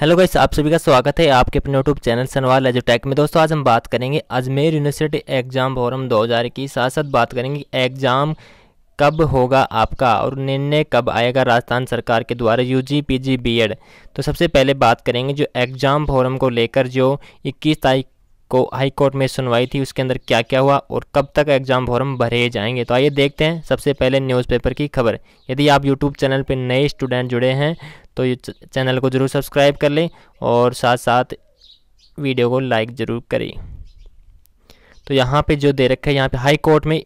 hello guys आप सभी का स्वागत है आपके अपने यूट्यूब चैनल सनवाल एजुटेक में दोस्तों आज हम बात करेंगे अजमेर यूनिवर्सिटी एग्जाम फॉरम हज़ार इक्कीस साथ साथ बात करेंगे एग्जाम कब होगा आपका और निर्णय कब आएगा राजस्थान सरकार के द्वारा U G P G B Ed तो सबसे पहले बात करेंगे जो एग्जाम फॉरम को लेकर जो इक्कीस तारीख को हाई कोर्ट में सुनवाई थी उसके अंदर क्या क्या हुआ और कब तक एग्ज़ाम फॉर्म भरे जाएंगे तो आइए देखते हैं सबसे पहले न्यूज़पेपर की खबर यदि आप यूट्यूब चैनल पर नए स्टूडेंट जुड़े हैं तो ये चैनल को ज़रूर सब्सक्राइब कर लें और साथ साथ वीडियो को लाइक ज़रूर करें तो यहाँ पे जो दे रखा है यहाँ पे हाई कोर्ट में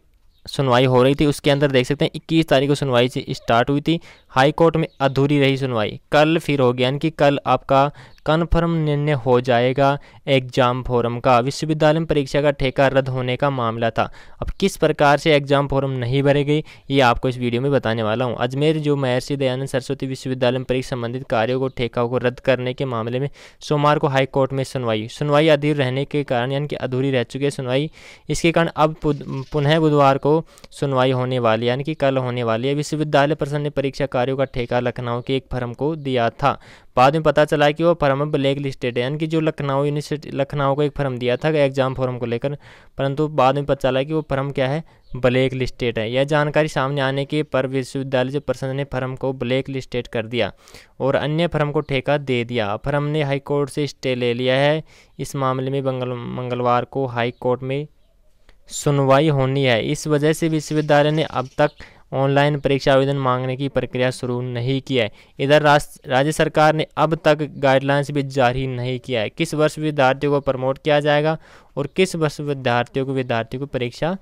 सुनवाई हो रही थी उसके अंदर देख सकते हैं इक्कीस तारीख को सुनवाई से स्टार्ट हुई थी हाई कोर्ट में अधूरी रही सुनवाई कल फिर हो गया यानी कि कल आपका कन्फर्म निर्णय हो जाएगा एग्जाम फोरम का विश्वविद्यालय में परीक्षा का ठेका रद्द होने का मामला था अब किस प्रकार से एग्जाम फोरम नहीं भरेगी ये आपको इस वीडियो में बताने वाला हूँ अजमेर जो महर्षि दयानंद सरस्वती विश्वविद्यालय में परीक्षा संबंधित कार्यों को ठेका को रद्द करने के मामले में सोमवार को हाईकोर्ट में सुनवाई सुनवाई अधीर रहने के कारण यानी कि अधूरी रह चुकी है सुनवाई इसके कारण अब पुनः बुधवार को सुनवाई होने वाली यानी कि कल होने वाली है विश्वविद्यालय प्रशासन ने परीक्षा कार्यों का ठेका लखनऊ के एक फर्म को दिया था बाद में पता चला कि वो फर्म ब्लैक लिस्टेड है यानी कि जो लखनऊ यूनिवर्सिटी लखनऊ को एक फर्म दिया था एग्ज़ाम फॉर्म को लेकर परंतु बाद में पता चला कि वो फर्म क्या है ब्लैक लिस्टेड है यह जानकारी सामने आने के पर विश्वविद्यालय जो प्रसन्न ने फर्म को ब्लैक लिस्टेड कर दिया और अन्य फर्म को ठेका दे दिया फर्म ने हाईकोर्ट से स्टे ले लिया है इस मामले में बंगल मंगलवार को हाईकोर्ट में सुनवाई होनी है इस वजह से विश्वविद्यालय ने अब तक ऑनलाइन परीक्षा आवेदन मांगने की प्रक्रिया शुरू नहीं की है इधर राज्य सरकार ने अब तक गाइडलाइंस भी जारी नहीं किया है किस वर्ष विद्यार्थियों को प्रमोट किया जाएगा और किस वर्ष विद्यार्थियों को विद्यार्थियों को परीक्षा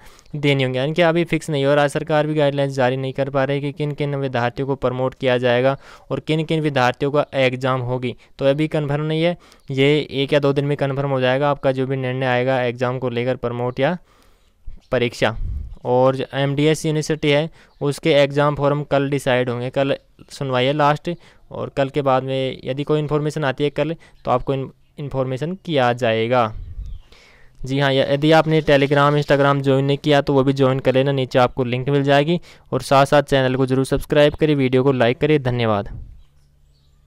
देनी होगी यानी कि अभी फिक्स नहीं हो राज्य सरकार भी गाइडलाइंस जारी नहीं कर पा रही कि किन किन विद्यार्थियों को प्रमोट किया जाएगा और किन किन विद्यार्थियों का एग्ज़ाम होगी तो अभी कन्फर्म नहीं है ये एक या दो दिन में कन्फर्म हो जाएगा आपका जो भी निर्णय आएगा एग्ज़ाम को लेकर प्रमोट या परीक्षा और जो एम यूनिवर्सिटी है उसके एग्ज़ाम फॉर्म कल डिसाइड होंगे कल सुनवाई है लास्ट और कल के बाद में यदि कोई इन्फॉर्मेशन आती है कल तो आपको इन्फॉर्मेशन किया जाएगा जी हाँ यदि आपने टेलीग्राम इंस्टाग्राम ज्वाइन नहीं किया तो वो भी ज्वाइन कर लेना नीचे आपको लिंक मिल जाएगी और साथ साथ चैनल को जरूर सब्सक्राइब करें वीडियो को लाइक करें धन्यवाद